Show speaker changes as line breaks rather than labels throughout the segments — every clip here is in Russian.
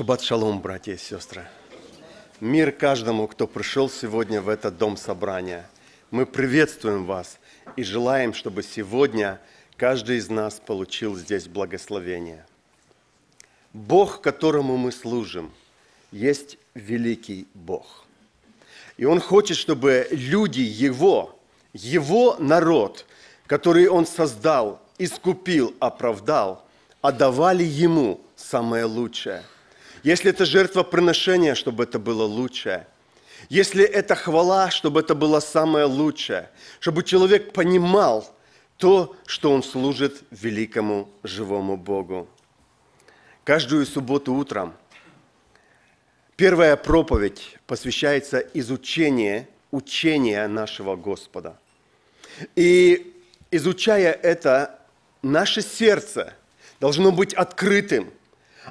Шаббат шалом, братья и сестры. Мир каждому, кто пришел сегодня в этот дом собрания. Мы приветствуем вас и желаем, чтобы сегодня каждый из нас получил здесь благословение. Бог, которому мы служим, есть великий Бог. И Он хочет, чтобы люди Его, Его народ, который Он создал, искупил, оправдал, отдавали Ему самое лучшее – если это жертвоприношение, чтобы это было лучшее. Если это хвала, чтобы это было самое лучшее. Чтобы человек понимал то, что он служит великому живому Богу. Каждую субботу утром первая проповедь посвящается изучению учения нашего Господа. И изучая это, наше сердце должно быть открытым –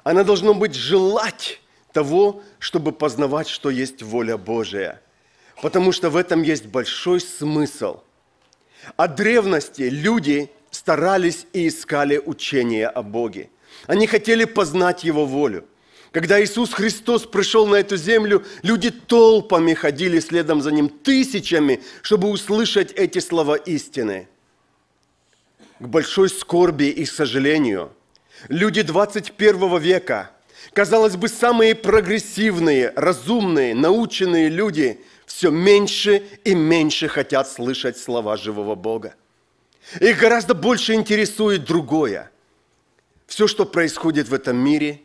она должна быть желать того, чтобы познавать, что есть воля Божия. Потому что в этом есть большой смысл. От древности люди старались и искали учение о Боге. Они хотели познать Его волю. Когда Иисус Христос пришел на эту землю, люди толпами ходили следом за Ним, тысячами, чтобы услышать эти слова истины. К большой скорби и сожалению – Люди 21 века, казалось бы, самые прогрессивные, разумные, наученные люди все меньше и меньше хотят слышать слова живого Бога. Их гораздо больше интересует другое. Все, что происходит в этом мире,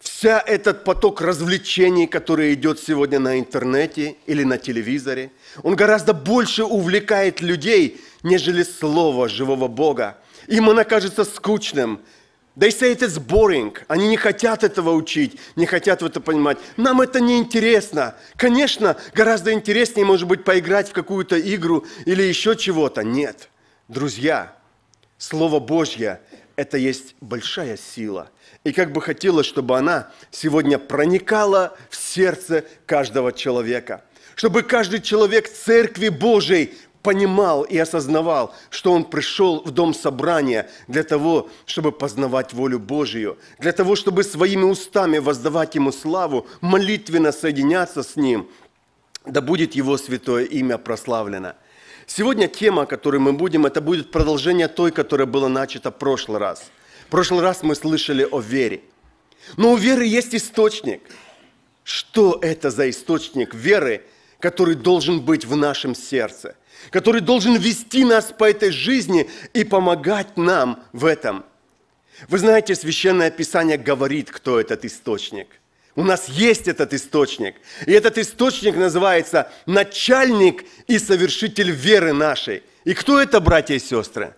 вся этот поток развлечений, который идет сегодня на интернете или на телевизоре, он гораздо больше увлекает людей, нежели слово живого Бога. Им оно кажется скучным, They say it is boring. Они не хотят этого учить, не хотят это понимать. Нам это не интересно. Конечно, гораздо интереснее, может быть, поиграть в какую-то игру или еще чего-то. Нет. Друзья, Слово Божье – это есть большая сила. И как бы хотелось, чтобы она сегодня проникала в сердце каждого человека. Чтобы каждый человек Церкви Божией понимал и осознавал, что он пришел в дом собрания для того, чтобы познавать волю Божию, для того, чтобы своими устами воздавать Ему славу, молитвенно соединяться с Ним, да будет Его святое имя прославлено. Сегодня тема, о которой мы будем, это будет продолжение той, которая была начата в прошлый раз. В прошлый раз мы слышали о вере. Но у веры есть источник. Что это за источник веры, который должен быть в нашем сердце – который должен вести нас по этой жизни и помогать нам в этом. Вы знаете, священное писание говорит, кто этот источник. У нас есть этот источник. И этот источник называется начальник и совершитель веры нашей. И кто это, братья и сестры?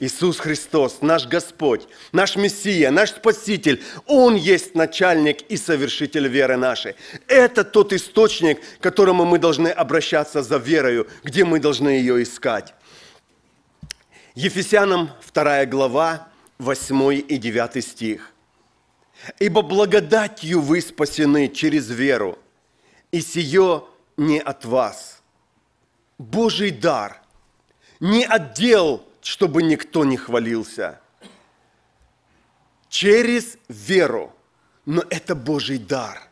Иисус Христос, наш Господь, наш Мессия, наш Спаситель, Он есть начальник и совершитель веры нашей. Это тот источник, к которому мы должны обращаться за верою, где мы должны ее искать. Ефесянам 2 глава, 8 и 9 стих. «Ибо благодатью вы спасены через веру, и сие не от вас». Божий дар, не отдел чтобы никто не хвалился. Через веру. Но это Божий дар.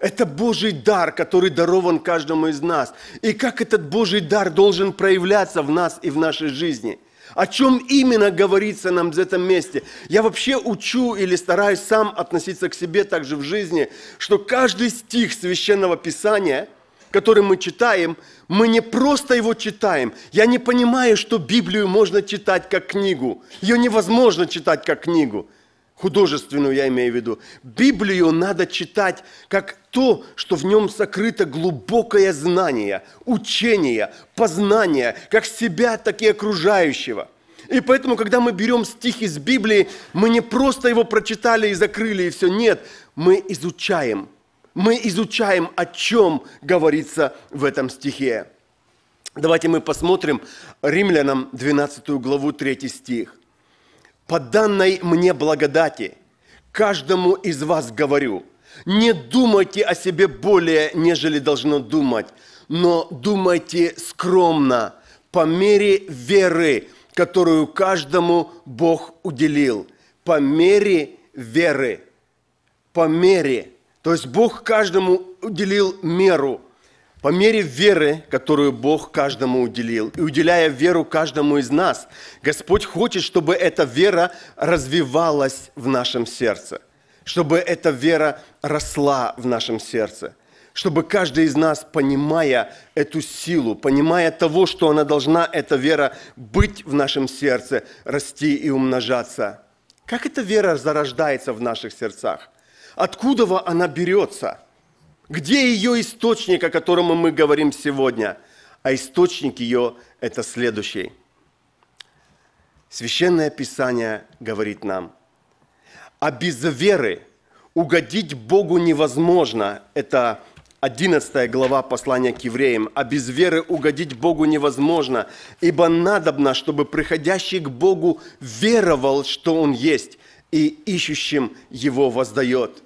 Это Божий дар, который дарован каждому из нас. И как этот Божий дар должен проявляться в нас и в нашей жизни – о чем именно говорится нам в этом месте? Я вообще учу или стараюсь сам относиться к себе также в жизни, что каждый стих священного писания – который мы читаем, мы не просто его читаем. Я не понимаю, что Библию можно читать как книгу. Ее невозможно читать как книгу. Художественную я имею в виду. Библию надо читать как то, что в нем сокрыто глубокое знание, учение, познание, как себя, так и окружающего. И поэтому, когда мы берем стих из Библии, мы не просто его прочитали и закрыли, и все. Нет, мы изучаем – мы изучаем, о чем говорится в этом стихе. Давайте мы посмотрим Римлянам 12 главу 3 стих. «По данной мне благодати каждому из вас говорю, не думайте о себе более, нежели должно думать, но думайте скромно, по мере веры, которую каждому Бог уделил. По мере веры. По мере то есть Бог каждому уделил меру, по мере веры, которую Бог каждому уделил, и уделяя веру каждому из нас, Господь хочет, чтобы эта вера развивалась в нашем сердце, чтобы эта вера росла в нашем сердце – чтобы каждый из нас, понимая эту силу, понимая того, что она должна, эта вера, быть в нашем сердце, расти и умножаться. Как эта вера зарождается в наших сердцах? Откуда она берется? Где ее источник, о котором мы говорим сегодня? А источник ее – это следующий. Священное Писание говорит нам, а без веры угодить Богу невозможно. Это 11 глава послания к евреям. «А без веры угодить Богу невозможно, ибо надобно, чтобы приходящий к Богу веровал, что Он есть, и ищущим Его воздает».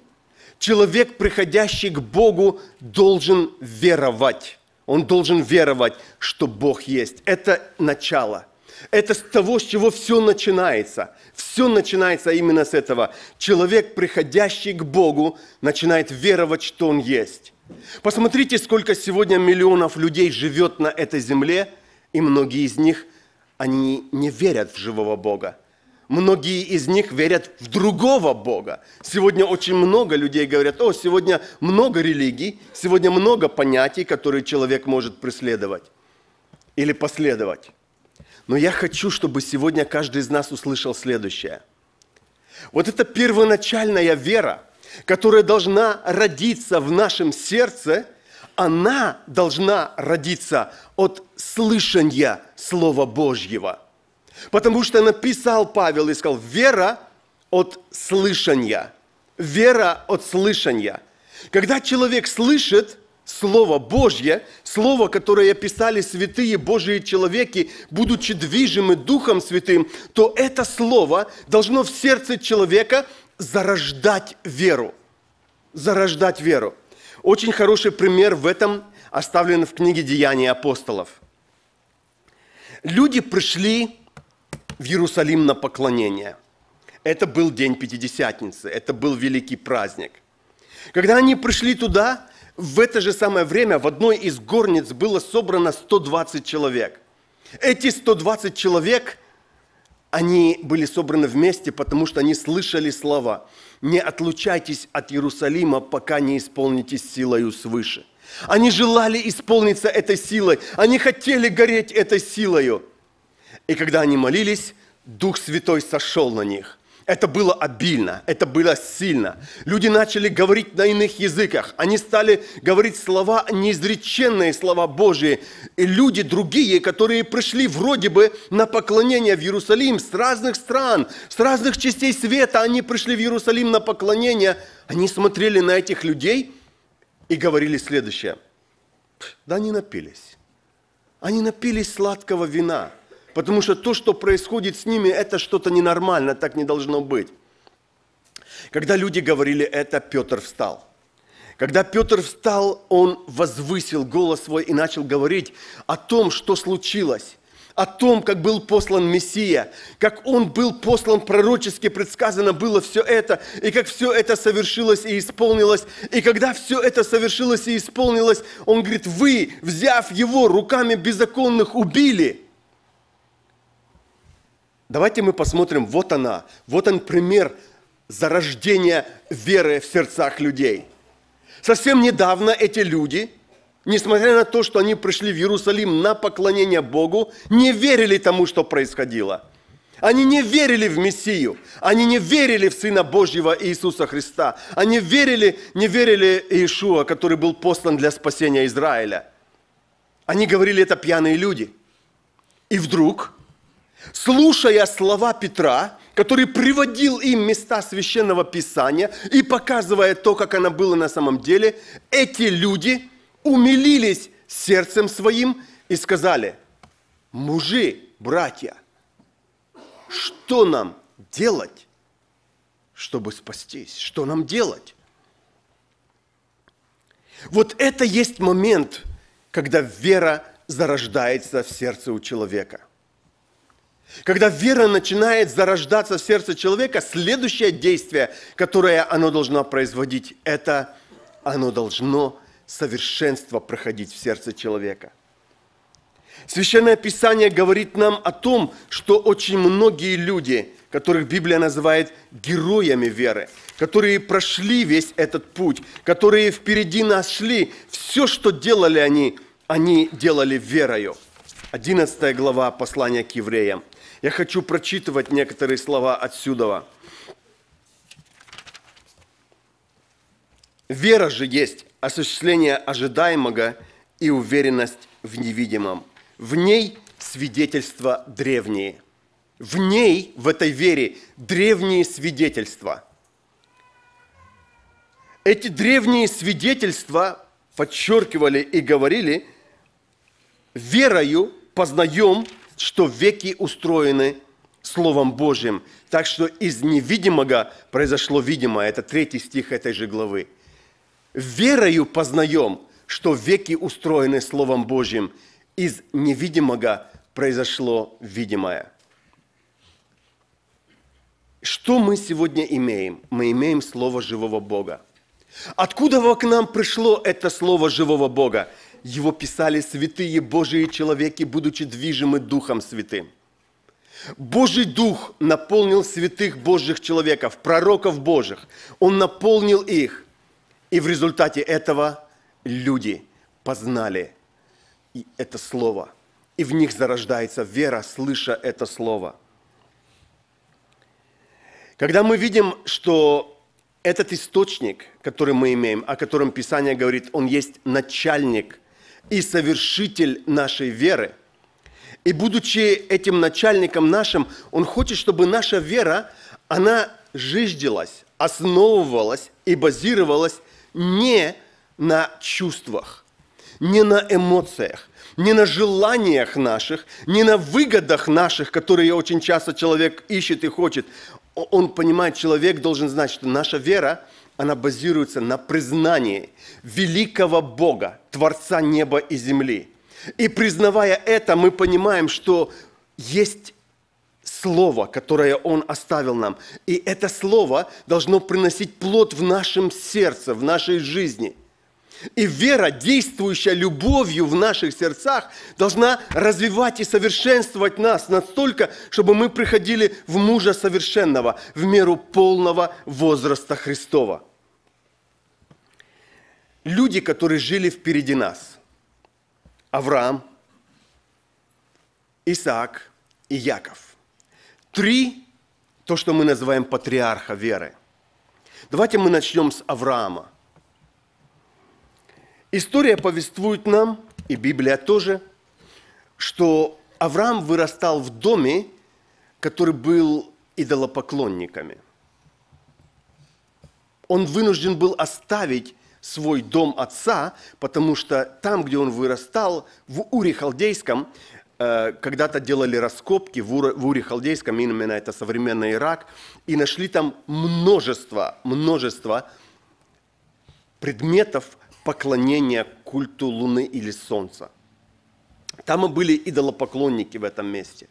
Человек, приходящий к Богу, должен веровать. Он должен веровать, что Бог есть. Это начало. Это с того, с чего все начинается. Все начинается именно с этого. Человек, приходящий к Богу, начинает веровать, что Он есть. Посмотрите, сколько сегодня миллионов людей живет на этой земле, и многие из них, они не верят в живого Бога. Многие из них верят в другого Бога. Сегодня очень много людей говорят, о, сегодня много религий, сегодня много понятий, которые человек может преследовать или последовать. Но я хочу, чтобы сегодня каждый из нас услышал следующее. Вот эта первоначальная вера, которая должна родиться в нашем сердце, она должна родиться от слышания Слова Божьего – Потому что написал Павел и сказал, вера от слышания. Вера от слышания. Когда человек слышит Слово Божье, Слово, которое писали святые Божьи человеки, будучи движимы Духом Святым, то это Слово должно в сердце человека зарождать веру. Зарождать веру. Очень хороший пример в этом оставлен в книге «Деяния апостолов». Люди пришли в Иерусалим на поклонение. Это был день Пятидесятницы, это был великий праздник. Когда они пришли туда, в это же самое время в одной из горниц было собрано 120 человек. Эти 120 человек, они были собраны вместе, потому что они слышали слова «Не отлучайтесь от Иерусалима, пока не исполнитесь силою свыше». Они желали исполниться этой силой, они хотели гореть этой силою – и когда они молились, Дух Святой сошел на них. Это было обильно, это было сильно. Люди начали говорить на иных языках. Они стали говорить слова, неизреченные слова Божьи. И люди другие, которые пришли вроде бы на поклонение в Иерусалим с разных стран, с разных частей света, они пришли в Иерусалим на поклонение. Они смотрели на этих людей и говорили следующее. Да они напились. Они напились сладкого вина – потому что то, что происходит с ними, это что-то ненормально, так не должно быть. Когда люди говорили это, Петр встал. Когда Петр встал, он возвысил голос свой и начал говорить о том, что случилось о том, как был послан Мессия, как он был послан пророчески, предсказано было все это, и как все это совершилось и исполнилось. И когда все это совершилось и исполнилось, он говорит, вы, взяв его, руками беззаконных убили – Давайте мы посмотрим, вот она, вот он пример зарождения веры в сердцах людей. Совсем недавно эти люди, несмотря на то, что они пришли в Иерусалим на поклонение Богу, не верили тому, что происходило. Они не верили в Мессию, они не верили в Сына Божьего Иисуса Христа, они верили, не верили Иешуа, который был послан для спасения Израиля. Они говорили, это пьяные люди. И вдруг – слушая слова Петра, который приводил им места священного писания и показывая то, как она была на самом деле, эти люди умилились сердцем своим и сказали, мужи, братья, что нам делать, чтобы спастись? Что нам делать? Вот это есть момент, когда вера зарождается в сердце у человека. Когда вера начинает зарождаться в сердце человека, следующее действие, которое оно должно производить, это оно должно совершенство проходить в сердце человека. Священное Писание говорит нам о том, что очень многие люди, которых Библия называет героями веры, которые прошли весь этот путь, которые впереди нас шли, все, что делали они, они делали верою. 11 глава послания к евреям – я хочу прочитывать некоторые слова отсюда. Вера же есть осуществление ожидаемого и уверенность в невидимом. В ней свидетельства древние. В ней, в этой вере, древние свидетельства. Эти древние свидетельства подчеркивали и говорили, верою познаем что веки устроены Словом Божьим, так что из невидимого произошло видимое. Это третий стих этой же главы. Верою познаем, что веки устроены Словом Божьим, из невидимого произошло видимое. Что мы сегодня имеем? Мы имеем Слово живого Бога. Откуда к нам пришло это Слово живого Бога? его писали святые Божии человеки, будучи движимы Духом Святым. Божий Дух наполнил святых Божьих человеков, пророков Божьих. Он наполнил их. И в результате этого люди познали это Слово. И в них зарождается вера, слыша это Слово. Когда мы видим, что этот источник, который мы имеем, о котором Писание говорит, он есть начальник и совершитель нашей веры. И будучи этим начальником нашим, Он хочет, чтобы наша вера, она жиждилась, основывалась и базировалась не на чувствах, не на эмоциях, не на желаниях наших, не на выгодах наших, которые очень часто человек ищет и хочет. Он понимает, человек должен знать, что наша вера – она базируется на признании великого Бога, Творца неба и земли. И признавая это, мы понимаем, что есть Слово, которое Он оставил нам. И это Слово должно приносить плод в нашем сердце, в нашей жизни. И вера, действующая любовью в наших сердцах, должна развивать и совершенствовать нас настолько, чтобы мы приходили в мужа совершенного, в меру полного возраста Христова – люди, которые жили впереди нас. Авраам, Исаак и Яков. Три, то, что мы называем патриарха веры. Давайте мы начнем с Авраама. История повествует нам, и Библия тоже, что Авраам вырастал в доме, который был идолопоклонниками. Он вынужден был оставить свой дом отца, потому что там, где он вырастал, в Уре Халдейском, э, когда-то делали раскопки в, Ур, Уре Халдейском, именно это современный Ирак, и нашли там множество, множество предметов поклонения культу Луны или Солнца. Там и были идолопоклонники в этом месте.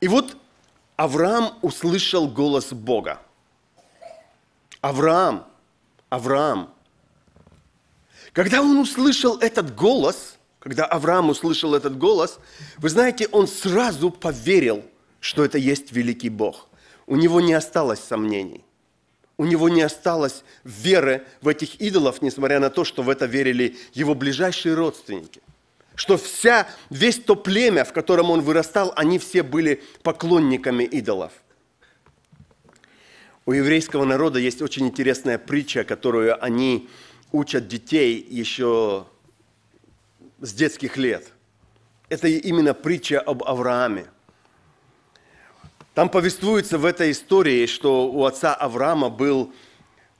И вот Авраам услышал голос Бога. Авраам, Авраам, когда он услышал этот голос, когда Авраам услышал этот голос, вы знаете, он сразу поверил, что это есть великий Бог. У него не осталось сомнений. У него не осталось веры в этих идолов, несмотря на то, что в это верили его ближайшие родственники. Что вся, весь то племя, в котором он вырастал, они все были поклонниками идолов. У еврейского народа есть очень интересная притча, которую они учат детей еще с детских лет. Это именно притча об Аврааме. Там повествуется в этой истории, что у отца Авраама был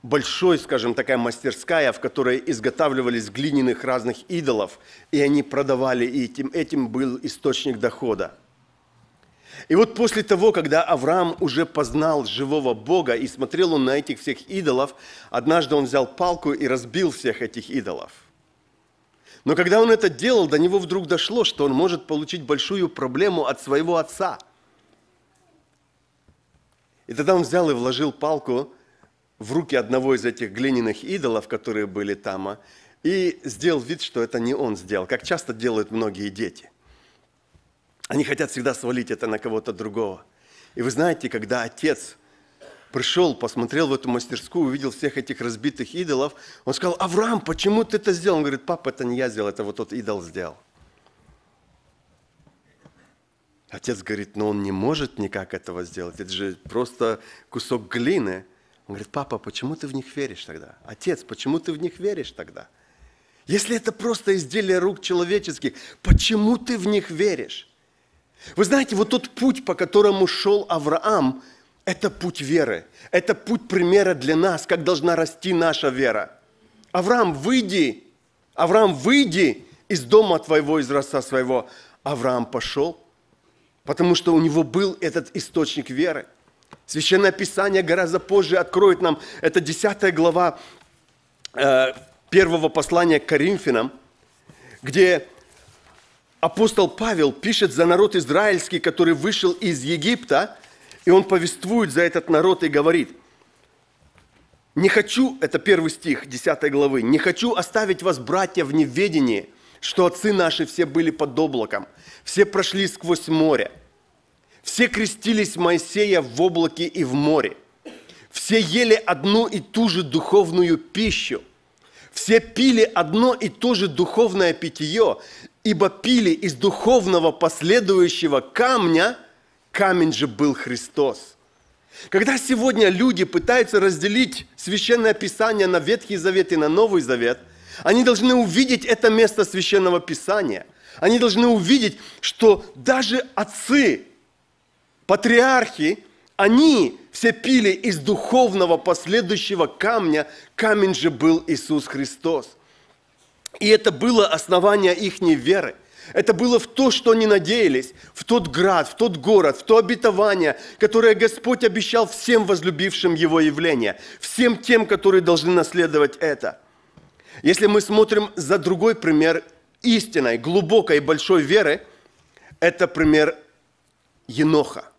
большой, скажем, такая мастерская, в которой изготавливались глиняных разных идолов, и они продавали, и этим, этим был источник дохода – и вот после того, когда Авраам уже познал живого Бога и смотрел он на этих всех идолов, однажды он взял палку и разбил всех этих идолов. Но когда он это делал, до него вдруг дошло, что он может получить большую проблему от своего отца. И тогда он взял и вложил палку в руки одного из этих глиняных идолов, которые были там, а, и сделал вид, что это не он сделал, как часто делают многие дети. Они хотят всегда свалить это на кого-то другого. И вы знаете, когда отец пришел, посмотрел в эту мастерскую, увидел всех этих разбитых идолов, он сказал, Авраам, почему ты это сделал? Он говорит, папа, это не я сделал, это вот тот идол сделал. Отец говорит, но он не может никак этого сделать, это же просто кусок глины. Он говорит, папа, почему ты в них веришь тогда? Отец, почему ты в них веришь тогда? Если это просто изделие рук человеческих, почему ты в них веришь? Вы знаете, вот тот путь, по которому шел Авраам, это путь веры. Это путь примера для нас, как должна расти наша вера. Авраам, выйди, Авраам, выйди из дома твоего, из роста своего. Авраам пошел, потому что у него был этот источник веры. Священное Писание гораздо позже откроет нам, это 10 глава э, первого послания к Коринфянам, где апостол Павел пишет за народ израильский, который вышел из Египта, и он повествует за этот народ и говорит, «Не хочу, это первый стих 10 главы, не хочу оставить вас, братья, в неведении, что отцы наши все были под облаком, все прошли сквозь море, все крестились Моисея в облаке и в море, все ели одну и ту же духовную пищу – все пили одно и то же духовное питье, ибо пили из духовного последующего камня, камень же был Христос. Когда сегодня люди пытаются разделить Священное Писание на Ветхий Завет и на Новый Завет, они должны увидеть это место Священного Писания. Они должны увидеть, что даже отцы, патриархи, они все пили из духовного последующего камня, камень же был Иисус Христос. И это было основание их веры. Это было в то, что они надеялись, в тот град, в тот город, в то обетование, которое Господь обещал всем возлюбившим Его явление, всем тем, которые должны наследовать это. Если мы смотрим за другой пример истинной, глубокой, и большой веры, это пример Еноха –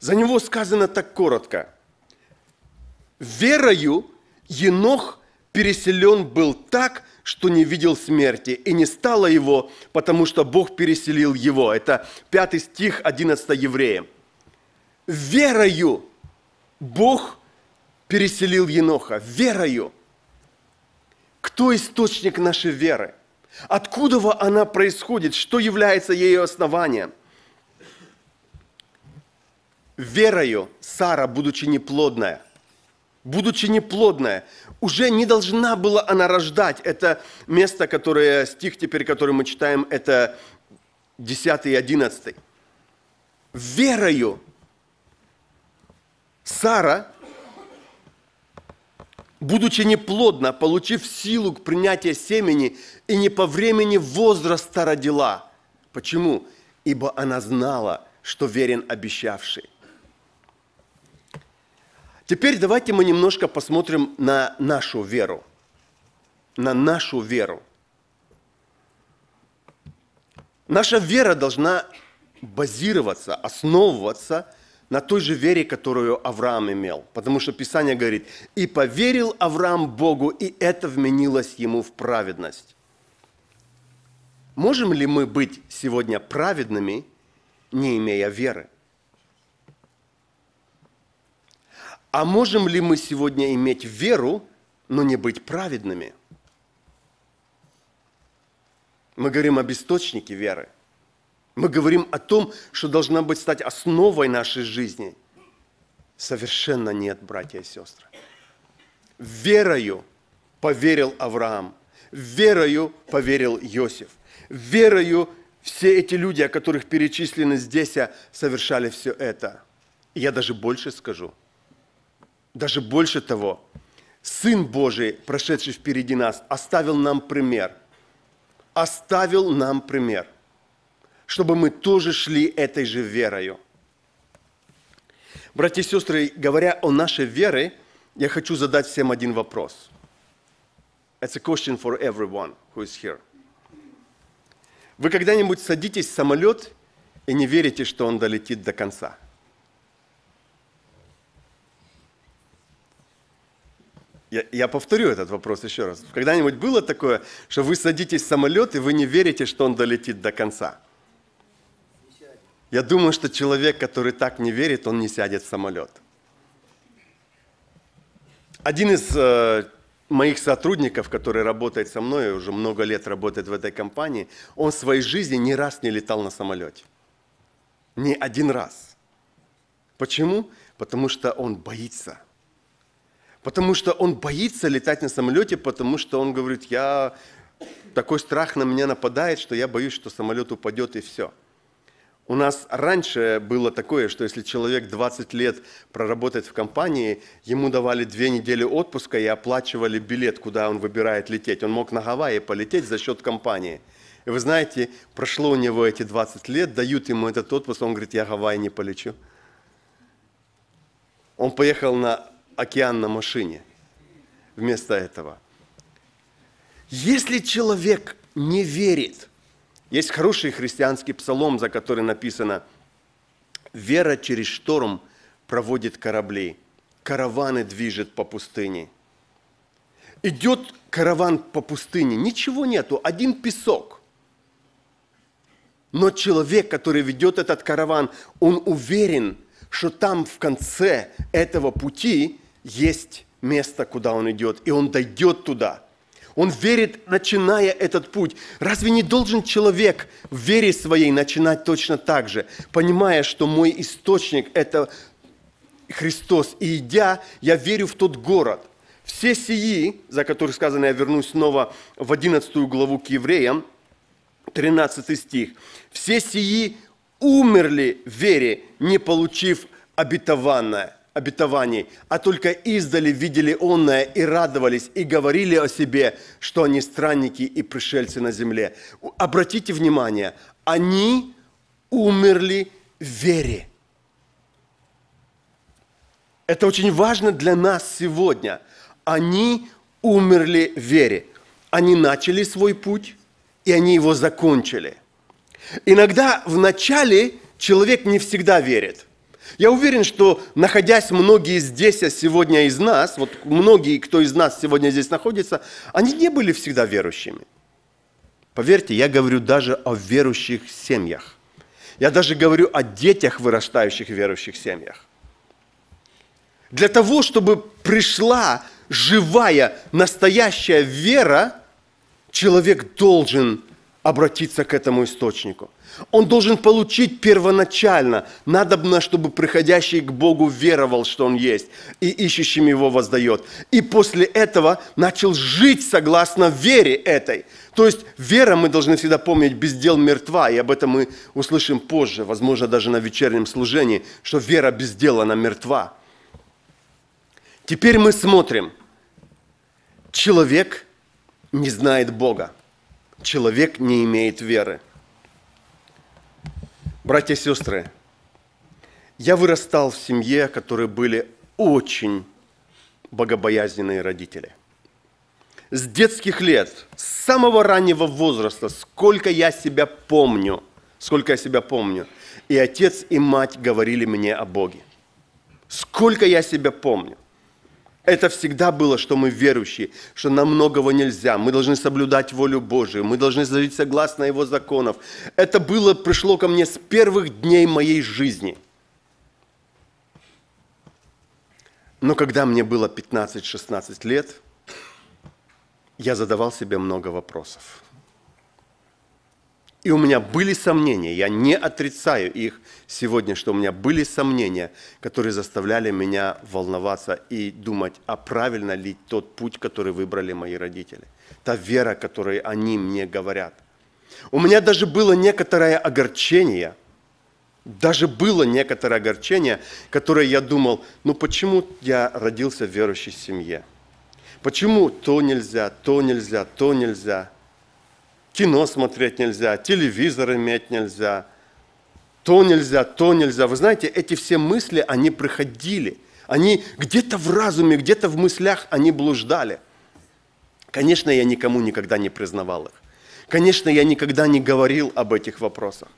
за него сказано так коротко. «Верою Енох переселен был так, что не видел смерти, и не стало его, потому что Бог переселил его». Это 5 стих 11 Евреям. «Верою Бог переселил Еноха, верою». Кто источник нашей веры? Откуда она происходит? Что является ее основанием – Верою Сара, будучи неплодная, будучи неплодная, уже не должна была она рождать. Это место, которое, стих теперь, который мы читаем, это 10 и 11. Верою Сара, будучи неплодна, получив силу к принятию семени, и не по времени возраста родила. Почему? Ибо она знала, что верен обещавший. Теперь давайте мы немножко посмотрим на нашу веру. На нашу веру. Наша вера должна базироваться, основываться на той же вере, которую Авраам имел. Потому что Писание говорит, «И поверил Авраам Богу, и это вменилось ему в праведность». Можем ли мы быть сегодня праведными, не имея веры? А можем ли мы сегодня иметь веру, но не быть праведными? Мы говорим об источнике веры. Мы говорим о том, что должна быть стать основой нашей жизни. Совершенно нет, братья и сестры. Верою поверил Авраам. Верою поверил Иосиф. Верою все эти люди, о которых перечислены здесь, а совершали все это. И я даже больше скажу – даже больше того, Сын Божий, прошедший впереди нас, оставил нам пример. Оставил нам пример, чтобы мы тоже шли этой же верою. Братья и сестры, говоря о нашей вере, я хочу задать всем один вопрос. It's a question for everyone who is here. Вы когда-нибудь садитесь в самолет и не верите, что он долетит до конца – Я, я повторю этот вопрос еще раз. Когда-нибудь было такое, что вы садитесь в самолет и вы не верите, что он долетит до конца? Я думаю, что человек, который так не верит, он не сядет в самолет. Один из э, моих сотрудников, который работает со мной, уже много лет работает в этой компании, он в своей жизни ни раз не летал на самолете. Ни один раз. Почему? Потому что он боится – Потому что он боится летать на самолете, потому что он говорит, я такой страх на меня нападает, что я боюсь, что самолет упадет и все. У нас раньше было такое, что если человек 20 лет проработает в компании, ему давали две недели отпуска и оплачивали билет, куда он выбирает лететь. Он мог на Гавайи полететь за счет компании. И вы знаете, прошло у него эти 20 лет, дают ему этот отпуск, он говорит, я Гавайи не полечу. Он поехал на океан на машине вместо этого. Если человек не верит, есть хороший христианский псалом, за который написано «Вера через шторм проводит корабли, караваны движет по пустыне». Идет караван по пустыне, ничего нету, один песок. Но человек, который ведет этот караван, он уверен, что там в конце этого пути – есть место, куда он идет, и он дойдет туда. Он верит, начиная этот путь. Разве не должен человек в вере своей начинать точно так же, понимая, что мой источник – это Христос, и идя, я верю в тот город. Все сии, за которые сказано, я вернусь снова в 11 главу к евреям, 13 стих, все сии умерли в вере, не получив обетованное обетований, а только издали видели онное и радовались, и говорили о себе, что они странники и пришельцы на земле. Обратите внимание, они умерли в вере. Это очень важно для нас сегодня. Они умерли в вере. Они начали свой путь, и они его закончили. Иногда в начале человек не всегда верит – я уверен, что находясь многие здесь, а сегодня из нас, вот многие, кто из нас сегодня здесь находится, они не были всегда верующими. Поверьте, я говорю даже о верующих семьях. Я даже говорю о детях, вырастающих в верующих семьях. Для того, чтобы пришла живая, настоящая вера, человек должен обратиться к этому источнику. Он должен получить первоначально. Надобно, чтобы приходящий к Богу веровал, что Он есть, и ищущим Его воздает. И после этого начал жить согласно вере этой. То есть вера, мы должны всегда помнить, без дел мертва, и об этом мы услышим позже, возможно, даже на вечернем служении, что вера без дела, она мертва. Теперь мы смотрим. Человек не знает Бога. Человек не имеет веры. Братья и сестры, я вырастал в семье, которые были очень богобоязненные родители. С детских лет, с самого раннего возраста, сколько я себя помню, сколько я себя помню, и отец и мать говорили мне о Боге. Сколько я себя помню. Это всегда было, что мы верующие, что нам многого нельзя. Мы должны соблюдать волю Божию, мы должны жить согласно Его законов. Это было, пришло ко мне с первых дней моей жизни. Но когда мне было 15-16 лет, я задавал себе много вопросов. И у меня были сомнения, я не отрицаю их сегодня, что у меня были сомнения, которые заставляли меня волноваться и думать, а правильно ли тот путь, который выбрали мои родители, та вера, которой они мне говорят. У меня даже было некоторое огорчение, даже было некоторое огорчение, которое я думал, ну почему я родился в верующей семье? Почему то нельзя, то нельзя, то нельзя – кино смотреть нельзя, телевизор иметь нельзя, то нельзя, то нельзя. Вы знаете, эти все мысли, они проходили. Они где-то в разуме, где-то в мыслях они блуждали. Конечно, я никому никогда не признавал их. Конечно, я никогда не говорил об этих вопросах.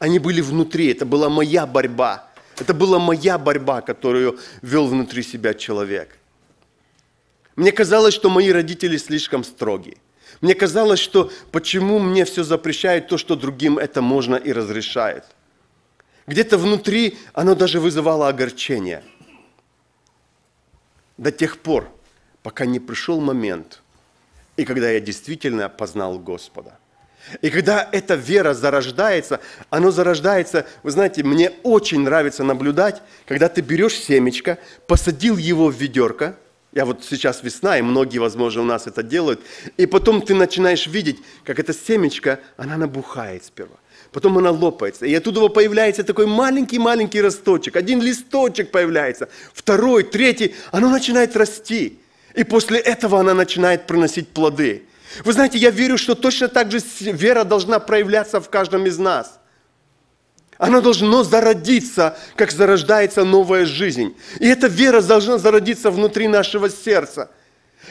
Они были внутри, это была моя борьба. Это была моя борьба, которую вел внутри себя человек. Мне казалось, что мои родители слишком строгие. Мне казалось, что почему мне все запрещает то, что другим это можно и разрешает. Где-то внутри оно даже вызывало огорчение. До тех пор, пока не пришел момент, и когда я действительно познал Господа. И когда эта вера зарождается, оно зарождается, вы знаете, мне очень нравится наблюдать, когда ты берешь семечко, посадил его в ведерко – я вот сейчас весна, и многие, возможно, у нас это делают. И потом ты начинаешь видеть, как эта семечка, она набухает сперва. Потом она лопается. И оттуда появляется такой маленький-маленький росточек. Один листочек появляется, второй, третий. Оно начинает расти. И после этого она начинает приносить плоды. Вы знаете, я верю, что точно так же вера должна проявляться в каждом из нас. Оно должно зародиться, как зарождается новая жизнь. И эта вера должна зародиться внутри нашего сердца.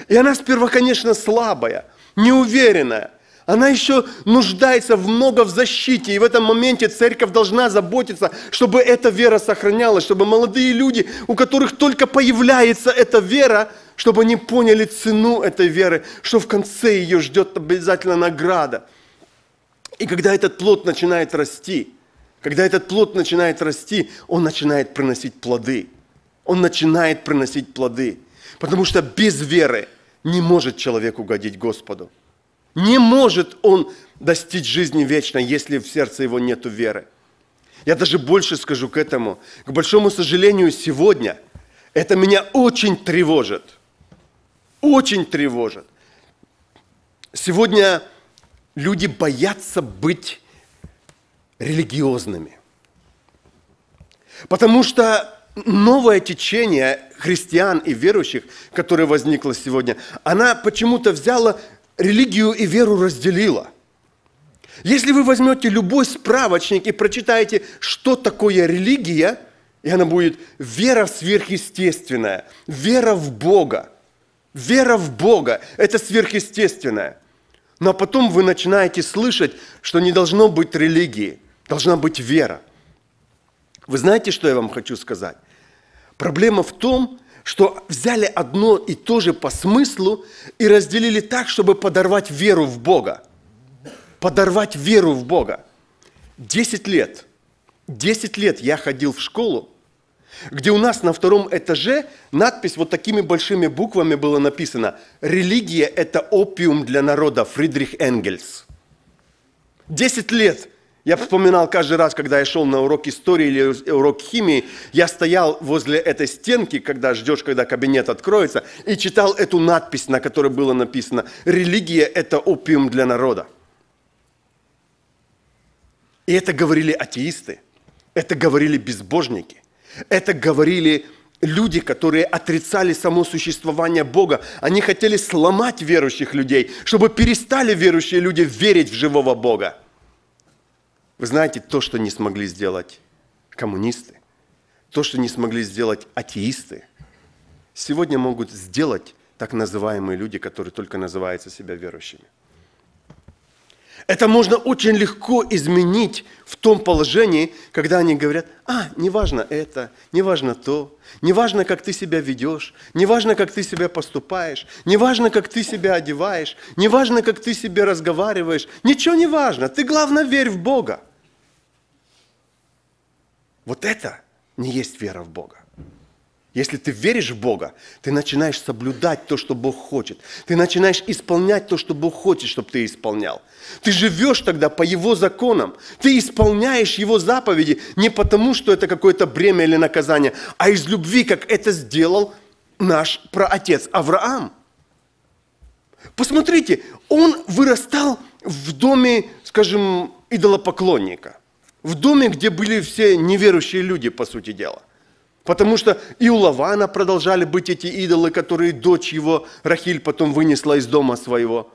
И она сперва, конечно, слабая, неуверенная. Она еще нуждается в много в защите. И в этом моменте церковь должна заботиться, чтобы эта вера сохранялась, чтобы молодые люди, у которых только появляется эта вера, чтобы они поняли цену этой веры, что в конце ее ждет обязательно награда. И когда этот плод начинает расти – когда этот плод начинает расти, он начинает приносить плоды. Он начинает приносить плоды. Потому что без веры не может человек угодить Господу. Не может он достичь жизни вечной, если в сердце его нет веры. Я даже больше скажу к этому. К большому сожалению, сегодня это меня очень тревожит. Очень тревожит. Сегодня люди боятся быть религиозными. Потому что новое течение христиан и верующих, которое возникло сегодня, она почему-то взяла религию и веру разделила. Если вы возьмете любой справочник и прочитаете, что такое религия, и она будет вера сверхъестественная, вера в Бога. Вера в Бога – это сверхъестественное. Но потом вы начинаете слышать, что не должно быть религии – Должна быть вера. Вы знаете, что я вам хочу сказать? Проблема в том, что взяли одно и то же по смыслу и разделили так, чтобы подорвать веру в Бога. Подорвать веру в Бога. Десять лет. Десять лет я ходил в школу, где у нас на втором этаже надпись вот такими большими буквами была написана: «Религия – это опиум для народа» Фридрих Энгельс. Десять лет – я вспоминал каждый раз, когда я шел на урок истории или урок химии, я стоял возле этой стенки, когда ждешь, когда кабинет откроется, и читал эту надпись, на которой было написано «Религия – это опиум для народа». И это говорили атеисты, это говорили безбожники, это говорили люди, которые отрицали само существование Бога. Они хотели сломать верующих людей, чтобы перестали верующие люди верить в живого Бога. Вы знаете, то, что не смогли сделать коммунисты, то, что не смогли сделать атеисты, сегодня могут сделать так называемые люди, которые только называются себя верующими. Это можно очень легко изменить в том положении, когда они говорят, а, неважно это, неважно то, неважно, как ты себя ведешь, неважно, как ты себя поступаешь, неважно, как ты себя одеваешь, неважно, как ты себе разговариваешь, ничего не важно, ты, главное, верь в Бога. Вот это не есть вера в Бога. Если ты веришь в Бога, ты начинаешь соблюдать то, что Бог хочет. Ты начинаешь исполнять то, что Бог хочет, чтобы ты исполнял. Ты живешь тогда по Его законам. Ты исполняешь Его заповеди не потому, что это какое-то бремя или наказание, а из любви, как это сделал наш праотец Авраам. Посмотрите, он вырастал в доме, скажем, идолопоклонника. В доме, где были все неверующие люди, по сути дела. Потому что и у Лавана продолжали быть эти идолы, которые дочь его Рахиль потом вынесла из дома своего.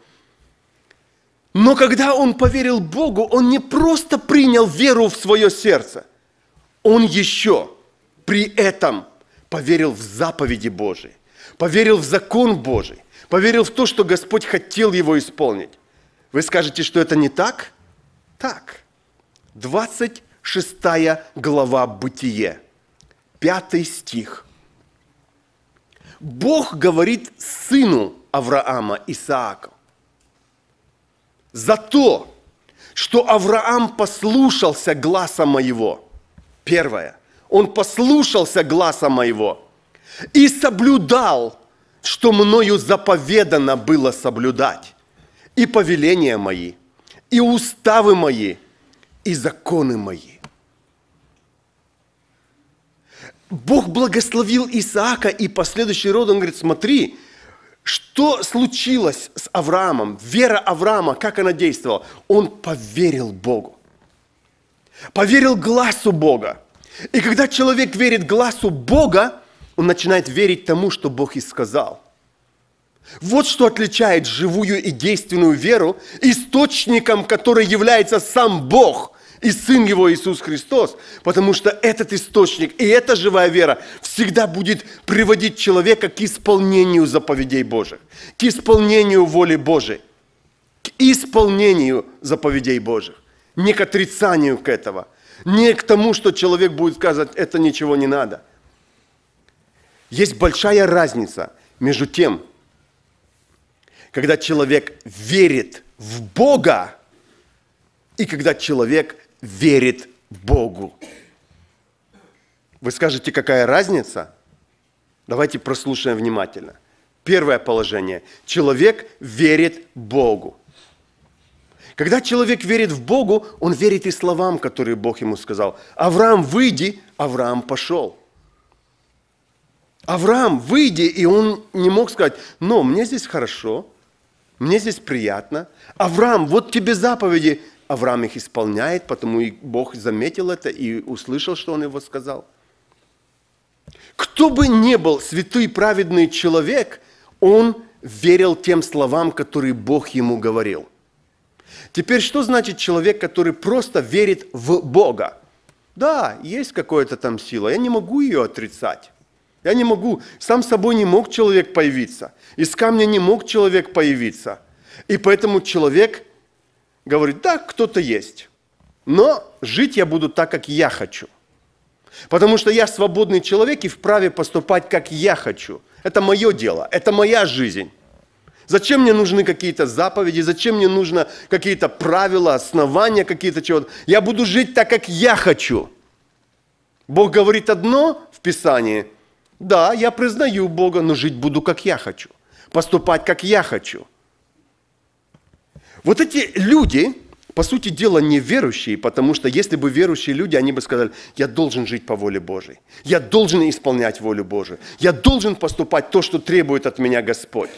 Но когда он поверил Богу, он не просто принял веру в свое сердце, он еще при этом поверил в заповеди Божии, поверил в закон Божий, поверил в то, что Господь хотел его исполнить. Вы скажете, что это не так? Так. 26 глава Бытие – пятый стих. Бог говорит сыну Авраама Исааку. За то, что Авраам послушался гласа моего. Первое. Он послушался гласа моего и соблюдал, что мною заповедано было соблюдать, и повеления мои, и уставы мои, и законы мои. Бог благословил Исаака и последующий род. Он говорит, смотри, что случилось с Авраамом, вера Авраама, как она действовала? Он поверил Богу, поверил глазу Бога. И когда человек верит глазу Бога, он начинает верить тому, что Бог и сказал. Вот что отличает живую и действенную веру источником, который является сам Бог, и Сын Его Иисус Христос, потому что этот источник и эта живая вера всегда будет приводить человека к исполнению заповедей Божьих, к исполнению воли Божьей, к исполнению заповедей Божьих, не к отрицанию к этого, не к тому, что человек будет сказать, это ничего не надо. Есть большая разница между тем, когда человек верит в Бога, и когда человек верит Богу. Вы скажете, какая разница? Давайте прослушаем внимательно. Первое положение. Человек верит Богу. Когда человек верит в Богу, он верит и словам, которые Бог ему сказал. Авраам, выйди, Авраам пошел. Авраам, выйди, и он не мог сказать, но мне здесь хорошо, мне здесь приятно. Авраам, вот тебе заповеди, Авраам их исполняет, потому и Бог заметил это и услышал, что он его сказал. Кто бы ни был святой праведный человек, он верил тем словам, которые Бог ему говорил. Теперь, что значит человек, который просто верит в Бога? Да, есть какая-то там сила, я не могу ее отрицать. Я не могу, сам собой не мог человек появиться, из камня не мог человек появиться. И поэтому человек говорит, да, кто-то есть, но жить я буду так, как я хочу. Потому что я свободный человек и вправе поступать, как я хочу. Это мое дело, это моя жизнь. Зачем мне нужны какие-то заповеди, зачем мне нужно какие-то правила, основания какие-то чего-то. Я буду жить так, как я хочу. Бог говорит одно в Писании. Да, я признаю Бога, но жить буду, как я хочу. Поступать, как я хочу. Вот эти люди, по сути дела, не верующие, потому что если бы верующие люди, они бы сказали, я должен жить по воле Божьей, я должен исполнять волю Божию, я должен поступать то, что требует от меня Господь.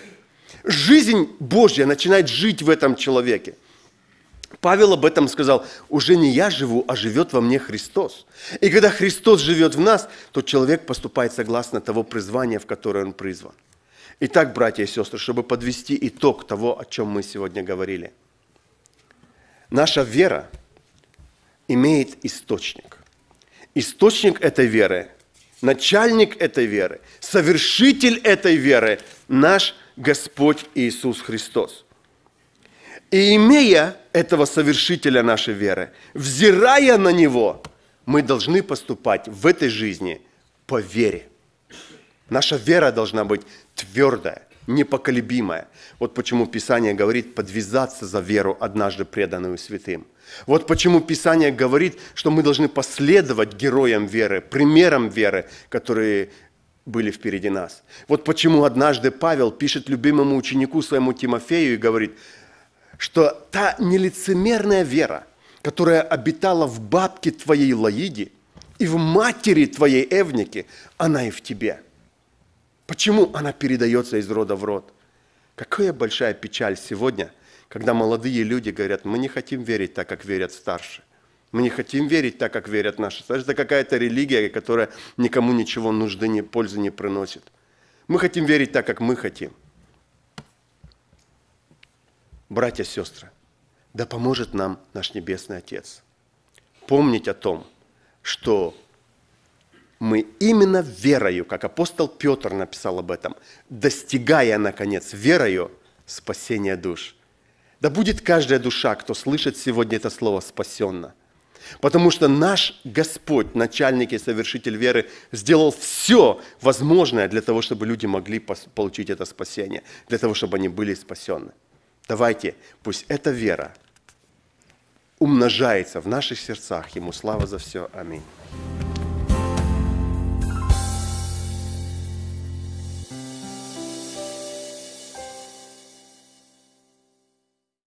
Жизнь Божья начинает жить в этом человеке. Павел об этом сказал, уже не я живу, а живет во мне Христос. И когда Христос живет в нас, то человек поступает согласно того призвания, в которое он призван. Итак, братья и сестры, чтобы подвести итог того, о чем мы сегодня говорили. Наша вера имеет источник. Источник этой веры, начальник этой веры, совершитель этой веры – наш Господь Иисус Христос. И имея этого совершителя нашей веры, взирая на Него, мы должны поступать в этой жизни по вере. Наша вера должна быть твердое, непоколебимое. Вот почему Писание говорит подвязаться за веру, однажды преданную святым. Вот почему Писание говорит, что мы должны последовать героям веры, примерам веры, которые были впереди нас. Вот почему однажды Павел пишет любимому ученику своему Тимофею и говорит, что та нелицемерная вера, которая обитала в бабке твоей Лаиде и в матери твоей Эвнике, она и в тебе – Почему она передается из рода в род? Какая большая печаль сегодня, когда молодые люди говорят, мы не хотим верить так, как верят старшие. Мы не хотим верить так, как верят наши старшие. Это какая-то религия, которая никому ничего нужды, не, пользы не приносит. Мы хотим верить так, как мы хотим. Братья, сестры, да поможет нам наш Небесный Отец помнить о том, что мы именно верою, как апостол Петр написал об этом, достигая, наконец, верою спасения душ. Да будет каждая душа, кто слышит сегодня это слово, спасенно. Потому что наш Господь, начальник и совершитель веры, сделал все возможное для того, чтобы люди могли получить это спасение, для того, чтобы они были спасены. Давайте, пусть эта вера умножается в наших сердцах. Ему слава за все. Аминь.